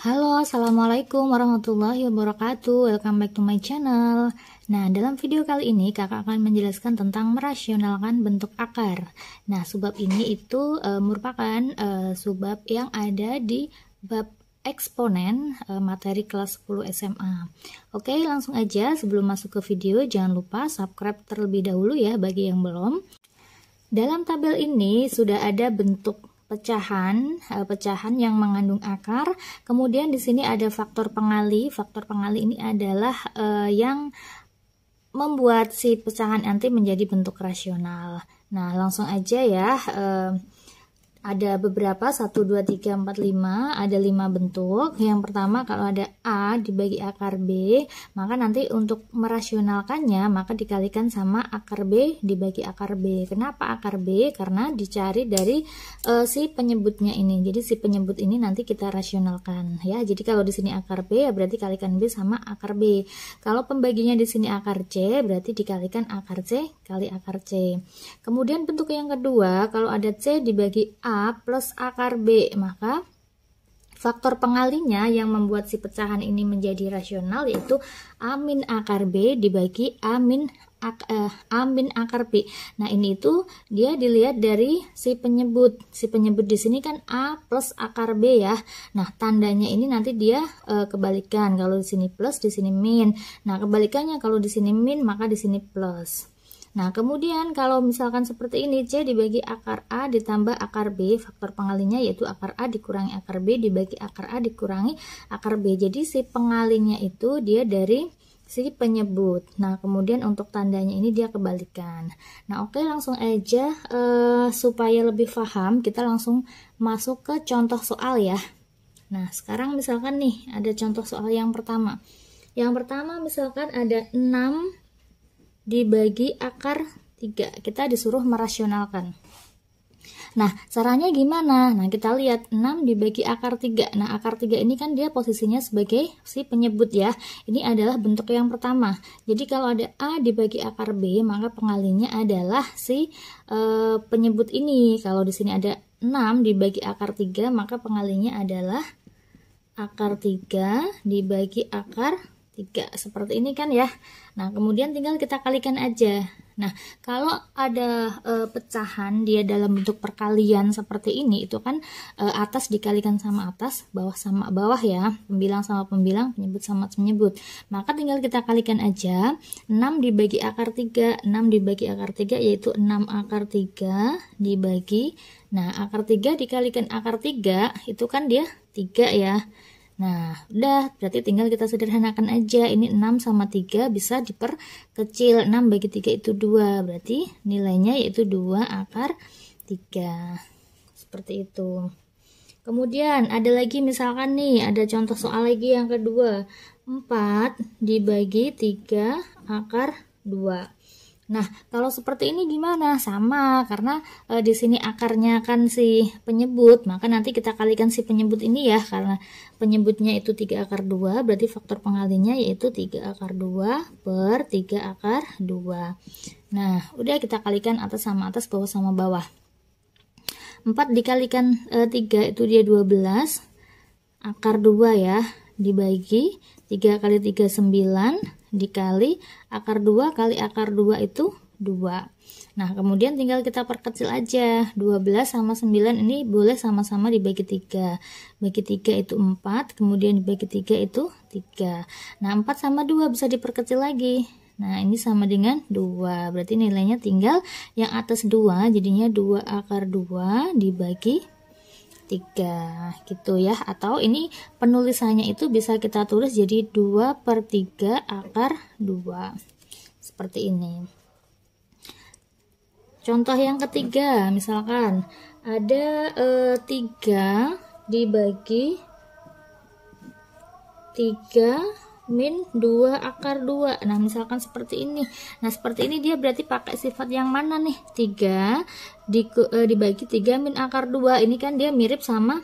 Halo, Assalamualaikum warahmatullahi wabarakatuh Welcome back to my channel Nah, dalam video kali ini kakak akan menjelaskan tentang merasionalkan bentuk akar Nah, subab ini itu e, merupakan e, eh, subab yang ada di bab eksponen e, materi kelas 10 SMA Oke, langsung aja sebelum masuk ke video jangan lupa subscribe terlebih dahulu ya bagi yang belum dalam tabel ini sudah ada bentuk pecahan, eh, pecahan yang mengandung akar. Kemudian di sini ada faktor pengali. Faktor pengali ini adalah uh, yang membuat si pecahan anti menjadi bentuk rasional. Nah, langsung aja ya uh, ada beberapa 1, 2, 3, 4, 5 ada 5 bentuk yang pertama kalau ada A dibagi akar B maka nanti untuk merasionalkannya maka dikalikan sama akar B dibagi akar B kenapa akar B? karena dicari dari uh, si penyebutnya ini jadi si penyebut ini nanti kita rasionalkan ya jadi kalau di sini akar B ya berarti kalikan B sama akar B kalau pembaginya di sini akar C berarti dikalikan akar C kali akar C kemudian bentuk yang kedua kalau ada C dibagi A A plus akar B, maka faktor pengalinya yang membuat si pecahan ini menjadi rasional yaitu A min akar B dibagi A min ak, eh, A min akar B. Nah, ini itu dia dilihat dari si penyebut. Si penyebut di sini kan A plus akar B ya. Nah, tandanya ini nanti dia eh, kebalikan. Kalau di sini plus, di sini min. Nah, kebalikannya kalau di sini min, maka di sini plus. Nah, kemudian kalau misalkan seperti ini, C dibagi akar A ditambah akar B, faktor pengalinya yaitu akar A dikurangi akar B dibagi akar A dikurangi akar B. Jadi si pengalinya itu dia dari si penyebut. Nah, kemudian untuk tandanya ini dia kebalikan. Nah, oke langsung aja uh, supaya lebih paham, kita langsung masuk ke contoh soal ya. Nah, sekarang misalkan nih ada contoh soal yang pertama. Yang pertama misalkan ada 6 dibagi akar 3. Kita disuruh merasionalkan. Nah, caranya gimana? Nah, kita lihat 6 dibagi akar 3. Nah, akar 3 ini kan dia posisinya sebagai si penyebut ya. Ini adalah bentuk yang pertama. Jadi kalau ada A dibagi akar B, maka pengalinya adalah si e, penyebut ini. Kalau di sini ada 6 dibagi akar 3, maka pengalinya adalah akar 3 dibagi akar 3 seperti ini kan ya nah kemudian tinggal kita kalikan aja nah kalau ada e, pecahan dia dalam bentuk perkalian seperti ini itu kan e, atas dikalikan sama atas bawah sama bawah ya pembilang sama pembilang penyebut sama penyebut maka tinggal kita kalikan aja 6 dibagi akar 3 6 dibagi akar 3 yaitu 6 akar 3 dibagi nah akar 3 dikalikan akar 3 itu kan dia 3 ya Nah, udah berarti tinggal kita sederhanakan aja. Ini 6 sama 3 bisa diperkecil. 6 bagi 3 itu 2. Berarti nilainya yaitu 2 akar 3. Seperti itu. Kemudian ada lagi misalkan nih, ada contoh soal lagi yang kedua. 4 dibagi 3 akar 2. Nah, kalau seperti ini gimana? Sama, karena e, di sini akarnya kan si penyebut, maka nanti kita kalikan si penyebut ini ya, karena penyebutnya itu 3 akar 2, berarti faktor pengalinya yaitu 3 akar 2 per 3 akar 2. Nah, udah kita kalikan atas sama atas, bawah sama bawah. 4 dikalikan e, eh, 3 itu dia 12, akar 2 ya, dibagi 3 kali 3 9, dikali akar 2 kali akar 2 itu 2 nah kemudian tinggal kita perkecil aja 12 sama 9 ini boleh sama-sama dibagi 3 bagi 3 itu 4 kemudian dibagi 3 itu 3 nah 4 sama 2 bisa diperkecil lagi Nah, ini sama dengan 2. Berarti nilainya tinggal yang atas 2, jadinya 2 akar 2 dibagi 3 gitu ya atau ini penulisannya itu bisa kita tulis jadi 2 per 3 akar 2 seperti ini contoh yang ketiga misalkan ada e, eh, 3 dibagi 3 min 2 akar 2 nah misalkan seperti ini nah seperti ini dia berarti pakai sifat yang mana nih 3 di, eh, dibagi 3 min akar 2 ini kan dia mirip sama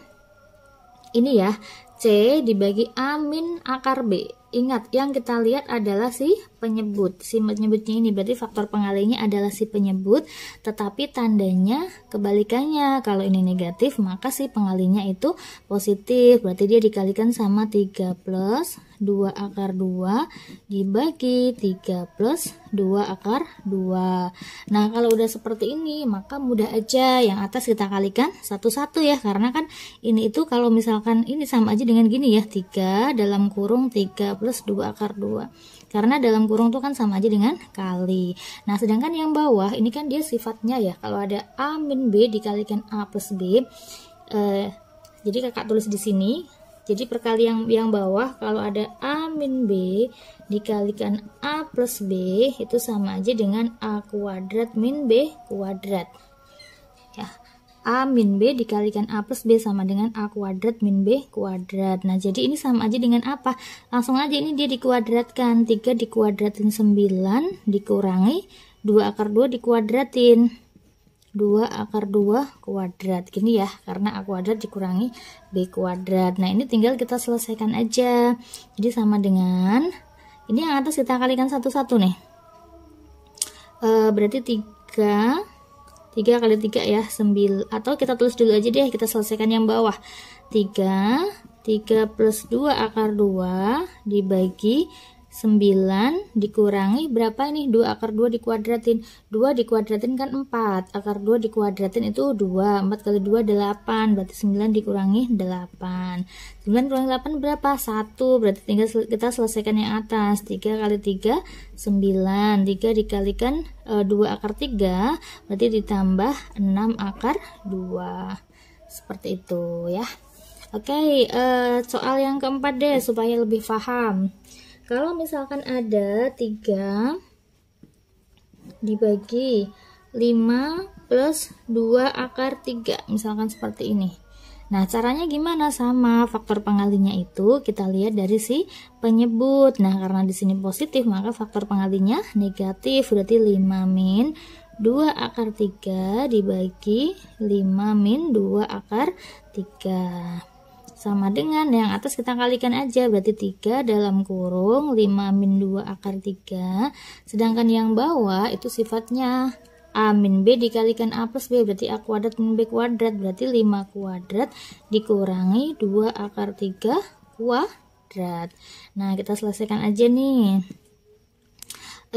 ini ya C dibagi A min akar B ingat yang kita lihat adalah si penyebut. Si penyebutnya ini berarti faktor pengalihnya adalah si penyebut, tetapi tandanya kebalikannya. Kalau ini negatif, maka si pengalihnya itu positif. Berarti dia dikalikan sama 3 plus 2 akar 2 dibagi 3 plus 2 akar 2 nah kalau udah seperti ini maka mudah aja yang atas kita kalikan satu-satu ya karena kan ini itu kalau misalkan ini sama aja dengan gini ya 3 dalam kurung 3 plus 2 akar 2 karena dalam kurung tuh kan sama aja dengan kali. Nah, sedangkan yang bawah ini kan dia sifatnya ya. Kalau ada A min B dikalikan A plus B. Eh, jadi kakak tulis di sini. Jadi perkalian yang bawah kalau ada A min B dikalikan A plus B itu sama aja dengan A kuadrat min B kuadrat. A min B dikalikan A plus B sama dengan A kuadrat min B kuadrat. Nah, jadi ini sama aja dengan apa? Langsung aja ini dia dikuadratkan. 3 dikuadratin 9 dikurangi 2 akar 2 dikuadratin. 2 akar 2 kuadrat. Gini ya, karena A kuadrat dikurangi B kuadrat. Nah, ini tinggal kita selesaikan aja. Jadi sama dengan, ini yang atas kita kalikan satu-satu nih. E, berarti 3 3 kali 3 ya 9 atau kita tulis dulu aja deh kita selesaikan yang bawah 3 3 plus 2 akar 2 dibagi 9 dikurangi berapa ini 2 akar 2 dikuadratin 2 dikuadratin kan 4 akar 2 dikuadratin itu 2 4 kali 2 8 berarti 9 dikurangi 8 9 kurangi 8 berapa 1 berarti tinggal kita selesaikan yang atas 3 kali 3 9 3 dikalikan e, eh, 2 akar 3 berarti ditambah 6 akar 2 seperti itu ya Oke, okay, uh, eh, soal yang keempat deh supaya lebih paham kalau misalkan ada 3 dibagi 5 plus 2 akar 3 misalkan seperti ini Nah, caranya gimana? Sama, faktor pengalinya itu kita lihat dari si penyebut. Nah, karena di sini positif, maka faktor pengalinya negatif. Berarti 5 min 2 akar 3 dibagi 5 min 2 akar 3 sama dengan yang atas kita kalikan aja berarti 3 dalam kurung 5 min 2 akar 3 sedangkan yang bawah itu sifatnya A min B dikalikan A plus B berarti A kuadrat min B kuadrat berarti 5 kuadrat dikurangi 2 akar 3 kuadrat nah kita selesaikan aja nih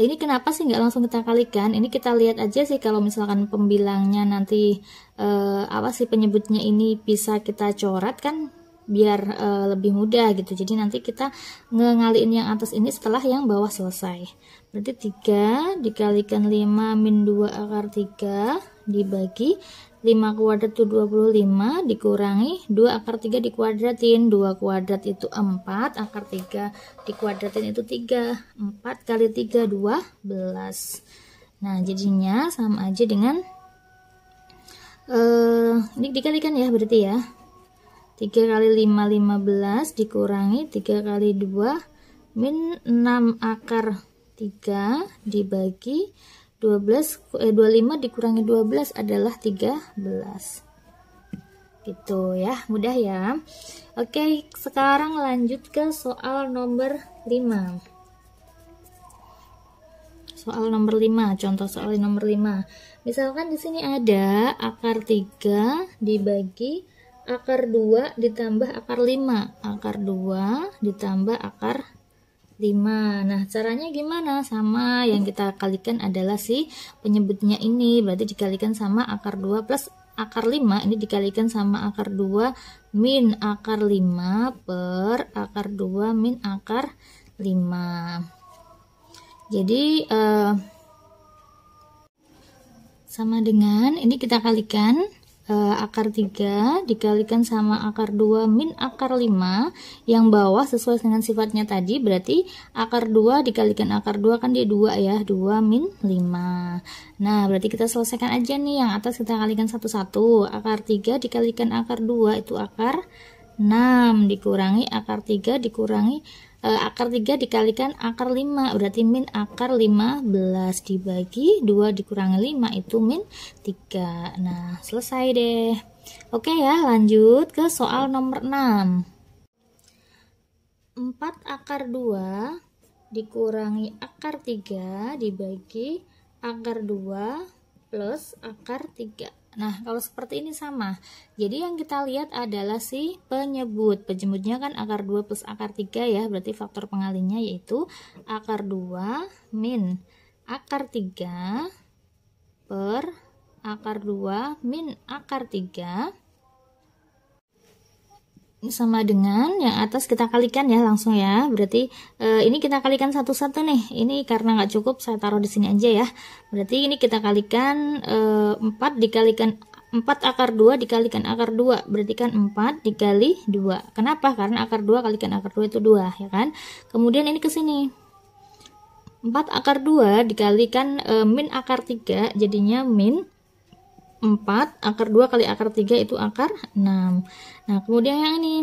ini kenapa sih nggak langsung kita kalikan ini kita lihat aja sih kalau misalkan pembilangnya nanti eh, apa sih penyebutnya ini bisa kita coret kan biar e, lebih mudah gitu jadi nanti kita ngalihin yang atas ini setelah yang bawah selesai berarti 3 dikalikan 5 min 2 akar 3 dibagi 5 kuadrat itu 25 dikurangi 2 akar 3 dikuadratin 2 kuadrat itu 4 akar 3 dikuadratin itu 3 4 kali 3 12 nah jadinya sama aja dengan eh, ini dikalikan ya berarti ya 3 kali 5 15 dikurangi 3 kali 2 min 6 akar 3 dibagi 12 eh, 25 dikurangi 12 adalah 13 gitu ya mudah ya oke sekarang lanjut ke soal nomor 5 soal nomor 5 contoh soal nomor 5 misalkan di sini ada akar 3 dibagi akar 2 ditambah akar 5 akar 2 ditambah akar 5 nah caranya gimana sama yang kita kalikan adalah si penyebutnya ini berarti dikalikan sama akar 2 plus akar 5 ini dikalikan sama akar 2 min akar 5 per akar 2 min akar 5 jadi eh, sama dengan ini kita kalikan uh, akar 3 dikalikan sama akar 2 min akar 5 yang bawah sesuai dengan sifatnya tadi berarti akar 2 dikalikan akar 2 kan dia 2 ya 2 min 5 nah berarti kita selesaikan aja nih yang atas kita kalikan satu-satu akar 3 dikalikan akar 2 itu akar 6 dikurangi akar 3 dikurangi uh, akar 3 dikalikan akar 5 berarti min akar 15 dibagi 2 dikurangi 5 itu min 3 nah selesai deh oke ya lanjut ke soal nomor 6 4 akar 2 dikurangi akar 3 dibagi akar 2 plus akar 3 Nah, kalau seperti ini sama. Jadi yang kita lihat adalah si penyebut. Penyebutnya kan akar 2 plus akar 3 ya, berarti faktor pengalinya yaitu akar 2 min akar 3 per akar 2 min akar 3 sama dengan yang atas kita kalikan ya langsung ya berarti e, ini kita kalikan satu-satu nih ini karena nggak cukup saya taruh di sini aja ya berarti ini kita kalikan e, eh, 4 dikalikan 4 akar 2 dikalikan akar 2 berarti kan 4 dikali 2 kenapa? karena akar 2 kalikan akar 2 itu 2 ya kan kemudian ini ke sini 4 akar 2 dikalikan e, min akar 3 jadinya min 4, akar 2 kali akar 3 itu akar 6. Nah, kemudian yang ini.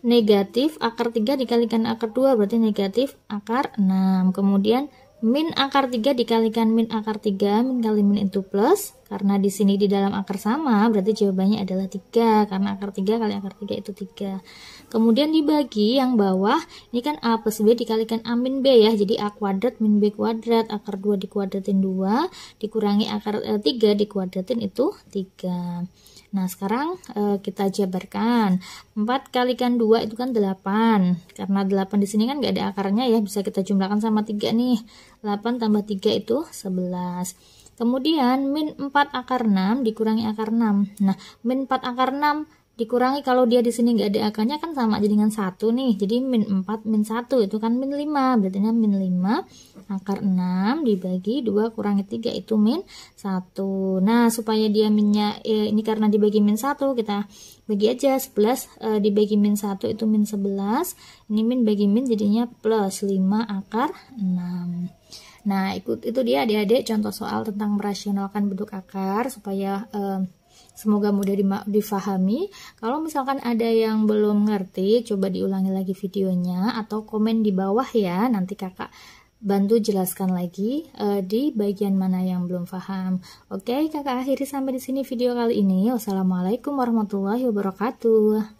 Negatif akar 3 dikalikan akar 2 berarti negatif akar 6. Kemudian min akar 3 dikalikan min akar 3, min kali min itu plus. Karena di sini di dalam akar sama, berarti jawabannya adalah 3. Karena akar 3 kali akar 3 itu 3. Kemudian dibagi yang bawah, ini kan A plus B dikalikan A min B ya. Jadi A kuadrat min B kuadrat, akar 2 dikuadratin 2, dikurangi akar 3 eh, dikuadratin itu 3. Nah, sekarang e, kita jabarkan. 4 kalikan 2 itu kan 8. Karena 8 di sini kan gak ada akarnya ya, bisa kita jumlahkan sama 3 nih. 8 tambah 3 itu 11. Kemudian, min 4 akar 6 dikurangi akar 6. Nah, min 4 akar 6 dikurangi kalau dia di sini nggak ada akarnya kan sama aja dengan satu nih jadi min 4 min 1 itu kan min 5 berarti min 5 akar 6 dibagi 2 kurangi 3 itu min 1 nah supaya dia minnya eh, ini karena dibagi min 1 kita bagi aja 11 eh, dibagi min 1 itu min 11 ini min bagi min jadinya plus 5 akar 6 Nah, ikut itu dia adik-adik contoh soal tentang merasionalkan bentuk akar supaya eh, Semoga mudah difahami. Kalau misalkan ada yang belum ngerti, coba diulangi lagi videonya atau komen di bawah ya. Nanti kakak bantu jelaskan lagi uh, di bagian mana yang belum paham. Oke, kakak akhiri sampai di sini video kali ini. Wassalamualaikum warahmatullahi wabarakatuh.